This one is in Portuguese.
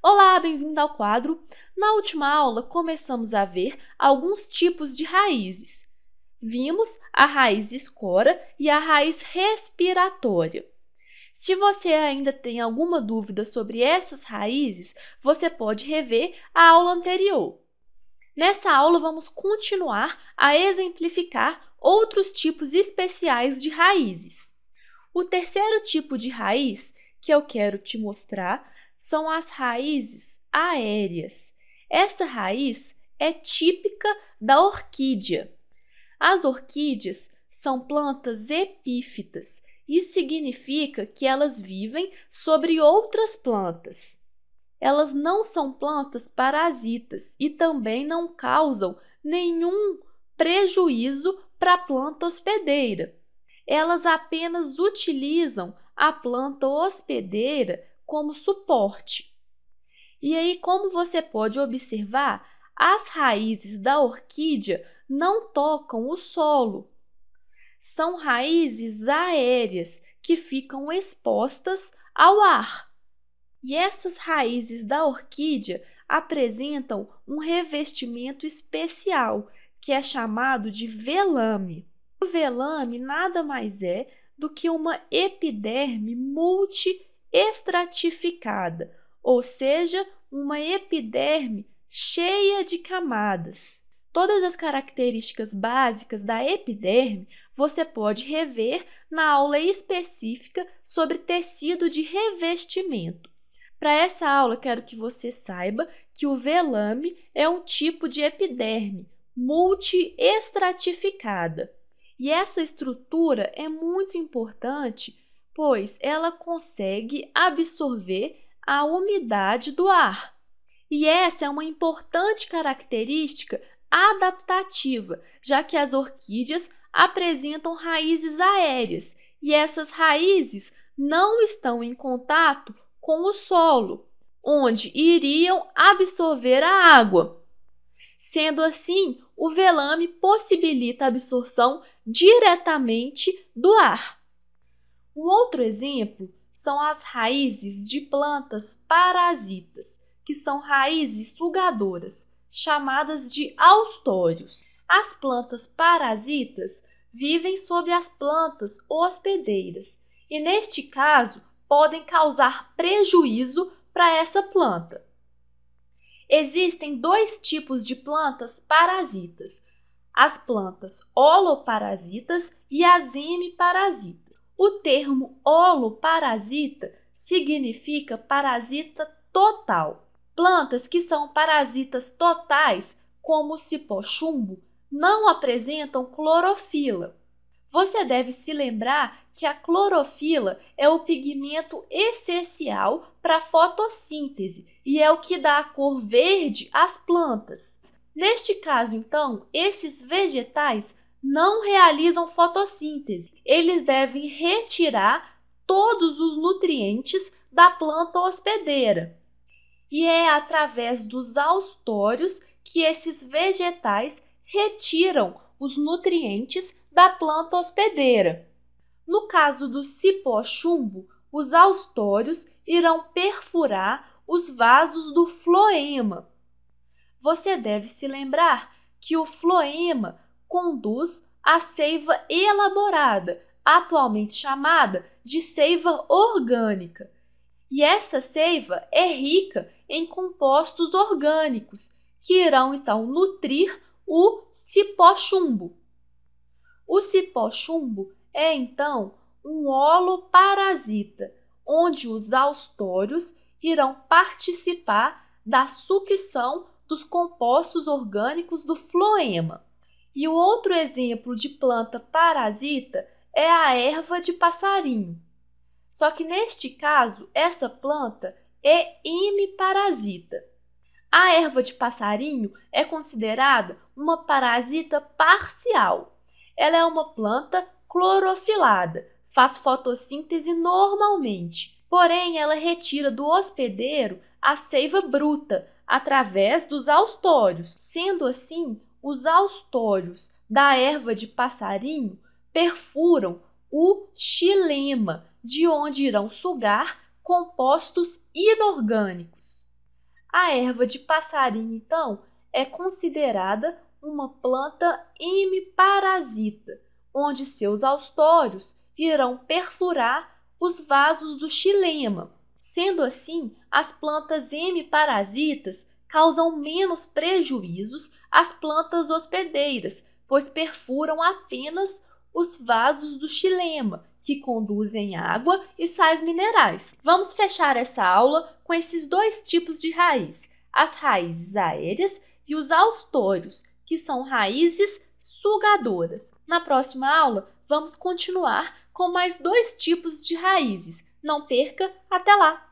Olá, bem-vindo ao quadro. Na última aula, começamos a ver alguns tipos de raízes. Vimos a raiz escora e a raiz respiratória. Se você ainda tem alguma dúvida sobre essas raízes, você pode rever a aula anterior. Nessa aula, vamos continuar a exemplificar outros tipos especiais de raízes. O terceiro tipo de raiz que eu quero te mostrar são as raízes aéreas. Essa raiz é típica da orquídea. As orquídeas são plantas epífitas. Isso significa que elas vivem sobre outras plantas. Elas não são plantas parasitas e também não causam nenhum prejuízo para a planta hospedeira. Elas apenas utilizam a planta hospedeira como suporte. E aí, como você pode observar, as raízes da orquídea não tocam o solo. São raízes aéreas que ficam expostas ao ar. E essas raízes da orquídea apresentam um revestimento especial, que é chamado de velame. O velame nada mais é do que uma epiderme multi estratificada, ou seja, uma epiderme cheia de camadas. Todas as características básicas da epiderme você pode rever na aula específica sobre tecido de revestimento. Para essa aula, quero que você saiba que o velame é um tipo de epiderme multiestratificada. E essa estrutura é muito importante pois ela consegue absorver a umidade do ar. E essa é uma importante característica adaptativa, já que as orquídeas apresentam raízes aéreas e essas raízes não estão em contato com o solo, onde iriam absorver a água. Sendo assim, o velame possibilita a absorção diretamente do ar. Um outro exemplo são as raízes de plantas parasitas, que são raízes sugadoras, chamadas de austórios. As plantas parasitas vivem sobre as plantas hospedeiras e, neste caso, podem causar prejuízo para essa planta. Existem dois tipos de plantas parasitas: as plantas holoparasitas e as hemiparasitas. O termo holoparasita significa parasita total. Plantas que são parasitas totais, como o cipó-chumbo, não apresentam clorofila. Você deve se lembrar que a clorofila é o pigmento essencial para a fotossíntese e é o que dá a cor verde às plantas. Neste caso, então, esses vegetais não realizam fotossíntese. Eles devem retirar todos os nutrientes da planta hospedeira. E é através dos austórios que esses vegetais retiram os nutrientes da planta hospedeira. No caso do cipó-chumbo, os austórios irão perfurar os vasos do floema. Você deve se lembrar que o floema conduz à seiva elaborada, atualmente chamada de seiva orgânica. E essa seiva é rica em compostos orgânicos, que irão então nutrir o cipó-chumbo. O cipó-chumbo é então um holoparasita, onde os austórios irão participar da sucção dos compostos orgânicos do floema. E o outro exemplo de planta parasita é a erva de passarinho. Só que neste caso, essa planta é hemiparasita. A erva de passarinho é considerada uma parasita parcial. Ela é uma planta clorofilada, faz fotossíntese normalmente, porém ela retira do hospedeiro a seiva bruta através dos austórios, sendo assim os austórios da erva de passarinho perfuram o xilema, de onde irão sugar compostos inorgânicos. A erva de passarinho, então, é considerada uma planta hemiparasita, onde seus austórios irão perfurar os vasos do xilema. Sendo assim, as plantas hemiparasitas causam menos prejuízos às plantas hospedeiras, pois perfuram apenas os vasos do xilema, que conduzem água e sais minerais. Vamos fechar essa aula com esses dois tipos de raiz: as raízes aéreas e os austórios, que são raízes sugadoras. Na próxima aula, vamos continuar com mais dois tipos de raízes. Não perca, até lá!